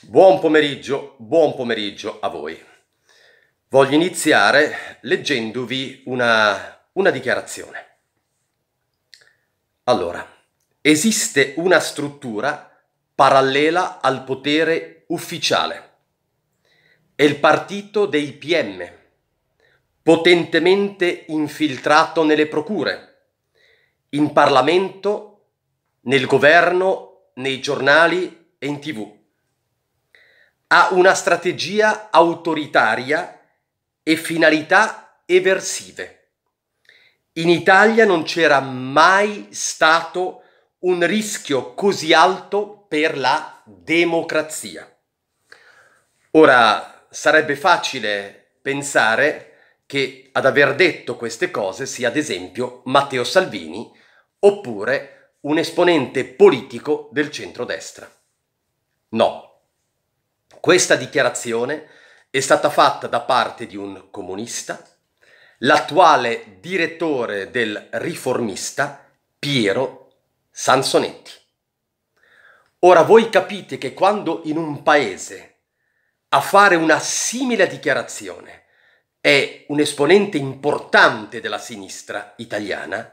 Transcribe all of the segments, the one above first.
Buon pomeriggio, buon pomeriggio a voi. Voglio iniziare leggendovi una, una dichiarazione. Allora, esiste una struttura parallela al potere ufficiale. È il partito dei PM, potentemente infiltrato nelle procure, in Parlamento, nel governo, nei giornali e in tv ha una strategia autoritaria e finalità eversive. In Italia non c'era mai stato un rischio così alto per la democrazia. Ora, sarebbe facile pensare che ad aver detto queste cose sia ad esempio Matteo Salvini oppure un esponente politico del centrodestra. No, questa dichiarazione è stata fatta da parte di un comunista, l'attuale direttore del riformista Piero Sansonetti. Ora voi capite che quando in un paese a fare una simile dichiarazione è un esponente importante della sinistra italiana,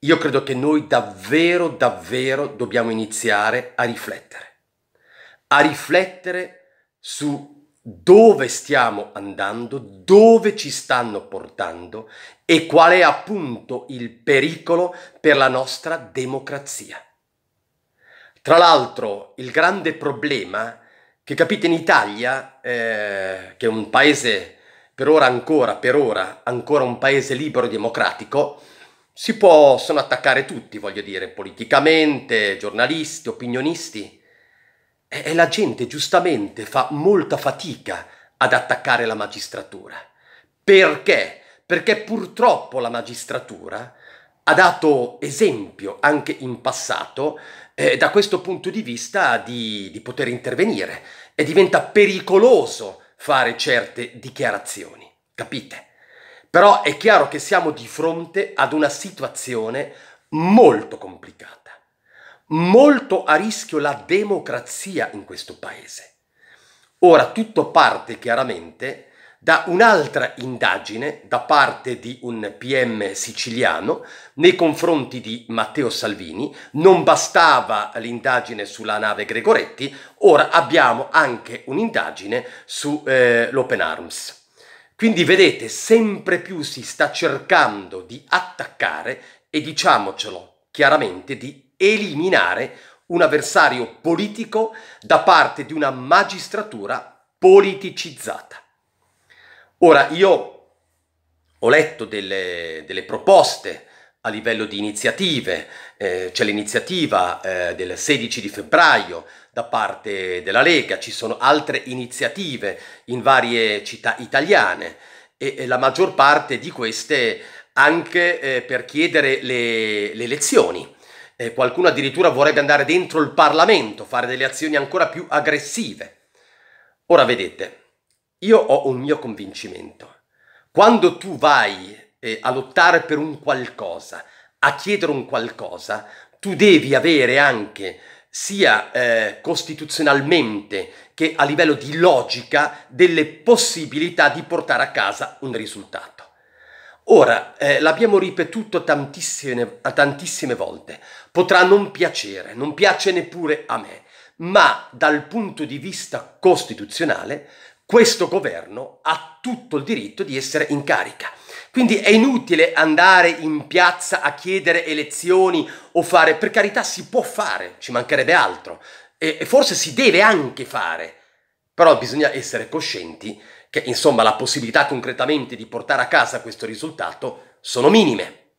io credo che noi davvero, davvero dobbiamo iniziare a riflettere. A riflettere su dove stiamo andando, dove ci stanno portando e qual è appunto il pericolo per la nostra democrazia. Tra l'altro il grande problema che capite in Italia, eh, che è un paese per ora ancora, per ora ancora un paese libero e democratico, si possono attaccare tutti, voglio dire, politicamente, giornalisti, opinionisti, e la gente giustamente fa molta fatica ad attaccare la magistratura. Perché? Perché purtroppo la magistratura ha dato esempio anche in passato eh, da questo punto di vista di, di poter intervenire e diventa pericoloso fare certe dichiarazioni, capite? Però è chiaro che siamo di fronte ad una situazione molto complicata molto a rischio la democrazia in questo paese. Ora tutto parte chiaramente da un'altra indagine da parte di un PM siciliano nei confronti di Matteo Salvini. Non bastava l'indagine sulla nave Gregoretti, ora abbiamo anche un'indagine sull'Open eh, Arms. Quindi vedete, sempre più si sta cercando di attaccare e diciamocelo, chiaramente di eliminare un avversario politico da parte di una magistratura politicizzata. Ora, io ho letto delle, delle proposte a livello di iniziative, eh, c'è l'iniziativa eh, del 16 di febbraio da parte della Lega, ci sono altre iniziative in varie città italiane e, e la maggior parte di queste anche eh, per chiedere le, le elezioni. Eh, qualcuno addirittura vorrebbe andare dentro il Parlamento, fare delle azioni ancora più aggressive. Ora vedete, io ho un mio convincimento. Quando tu vai eh, a lottare per un qualcosa, a chiedere un qualcosa, tu devi avere anche sia eh, costituzionalmente che a livello di logica delle possibilità di portare a casa un risultato. Ora, eh, l'abbiamo ripetuto tantissime, tantissime volte, potrà non piacere, non piace neppure a me, ma dal punto di vista costituzionale questo governo ha tutto il diritto di essere in carica. Quindi è inutile andare in piazza a chiedere elezioni o fare, per carità si può fare, ci mancherebbe altro, e, e forse si deve anche fare, però bisogna essere coscienti che insomma la possibilità concretamente di portare a casa questo risultato sono minime.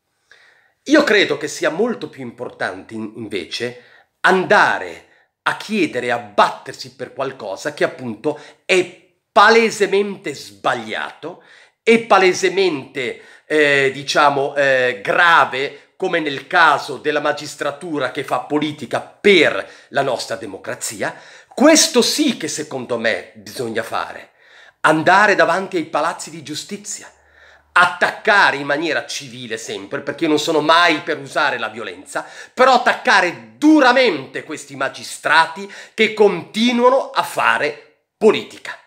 Io credo che sia molto più importante invece andare a chiedere, a battersi per qualcosa che appunto è palesemente sbagliato e palesemente, eh, diciamo, eh, grave, come nel caso della magistratura che fa politica per la nostra democrazia, questo sì che secondo me bisogna fare andare davanti ai palazzi di giustizia, attaccare in maniera civile sempre, perché io non sono mai per usare la violenza, però attaccare duramente questi magistrati che continuano a fare politica.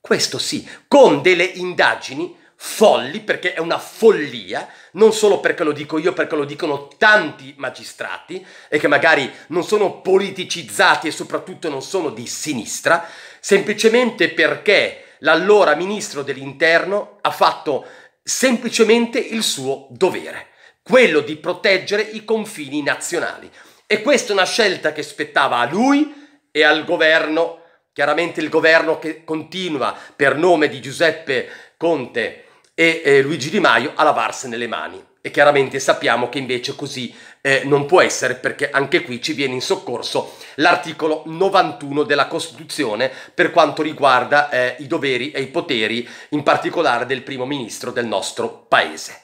Questo sì, con delle indagini folli, perché è una follia, non solo perché lo dico io, perché lo dicono tanti magistrati e che magari non sono politicizzati e soprattutto non sono di sinistra, semplicemente perché l'allora ministro dell'interno ha fatto semplicemente il suo dovere, quello di proteggere i confini nazionali. E questa è una scelta che spettava a lui e al governo, chiaramente il governo che continua per nome di Giuseppe Conte e eh, Luigi Di Maio a lavarsene le mani e chiaramente sappiamo che invece così eh, non può essere perché anche qui ci viene in soccorso l'articolo 91 della Costituzione per quanto riguarda eh, i doveri e i poteri in particolare del primo ministro del nostro paese.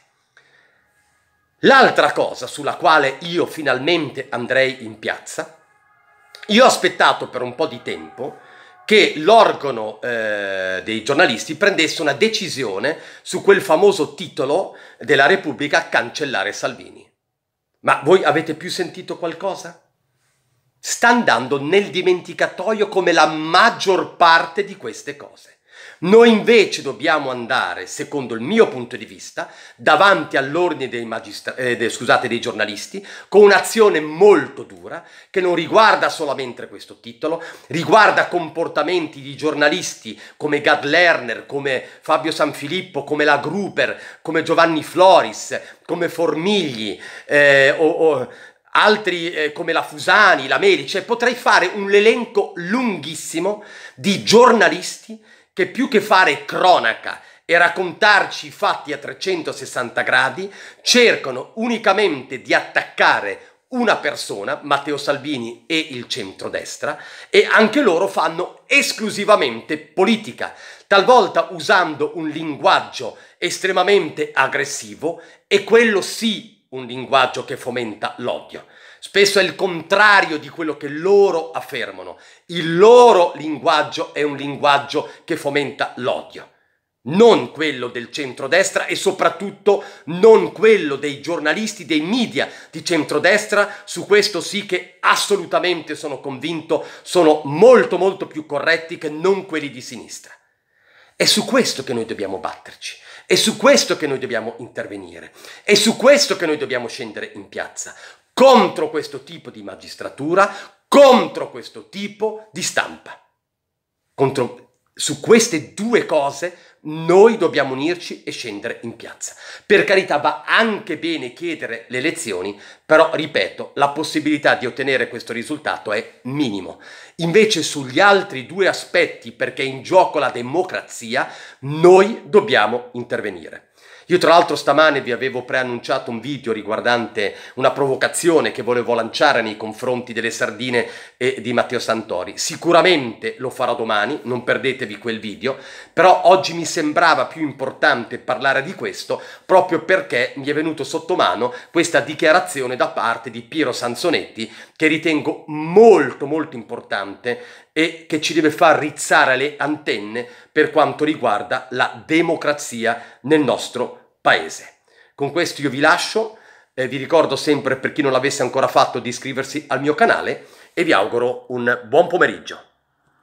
L'altra cosa sulla quale io finalmente andrei in piazza, io ho aspettato per un po' di tempo che l'organo eh, dei giornalisti prendesse una decisione su quel famoso titolo della Repubblica cancellare Salvini. Ma voi avete più sentito qualcosa? Sta andando nel dimenticatoio come la maggior parte di queste cose. Noi invece dobbiamo andare, secondo il mio punto di vista, davanti all'ordine dei, magistra- eh, de, scusate, dei giornalisti con un'azione molto dura che non riguarda solamente questo titolo, riguarda comportamenti di giornalisti come Gad Lerner, come Fabio Sanfilippo, come la Gruber, come Giovanni Floris, come Formigli eh, o, o altri eh, come la Fusani, la Meli, cioè potrei fare un elenco lunghissimo di giornalisti che più che fare cronaca e raccontarci i fatti a 360 gradi, cercano unicamente di attaccare una persona, Matteo Salvini e il centrodestra, e anche loro fanno esclusivamente politica, talvolta usando un linguaggio estremamente aggressivo e quello sì un linguaggio che fomenta l'odio. Spesso è il contrario di quello che loro affermano. Il loro linguaggio è un linguaggio che fomenta l'odio non quello del centrodestra e soprattutto non quello dei giornalisti, dei media di centrodestra, su questo sì che assolutamente sono convinto sono molto molto più corretti che non quelli di sinistra. È su questo che noi dobbiamo batterci, è su questo che noi dobbiamo intervenire, è su questo che noi dobbiamo scendere in piazza contro questo tipo di magistratura, contro questo tipo di stampa. Contro, su queste due cose noi dobbiamo unirci e scendere in piazza. Per carità va anche bene chiedere le elezioni, però ripeto, la possibilità di ottenere questo risultato è minimo. Invece sugli altri due aspetti, perché è in gioco la democrazia, noi dobbiamo intervenire. Io tra l'altro stamane vi avevo preannunciato un video riguardante una provocazione che volevo lanciare nei confronti delle sardine e di Matteo Santori. Sicuramente lo farò domani, non perdetevi quel video, però oggi mi sembrava più importante parlare di questo proprio perché mi è venuto sotto mano questa dichiarazione da parte di Piero Sansonetti che ritengo molto molto importante e che ci deve far rizzare le antenne per quanto riguarda la democrazia nel nostro paese. Con questo io vi lascio, eh, vi ricordo sempre per chi non l'avesse ancora fatto di iscriversi al mio canale e vi auguro un buon pomeriggio.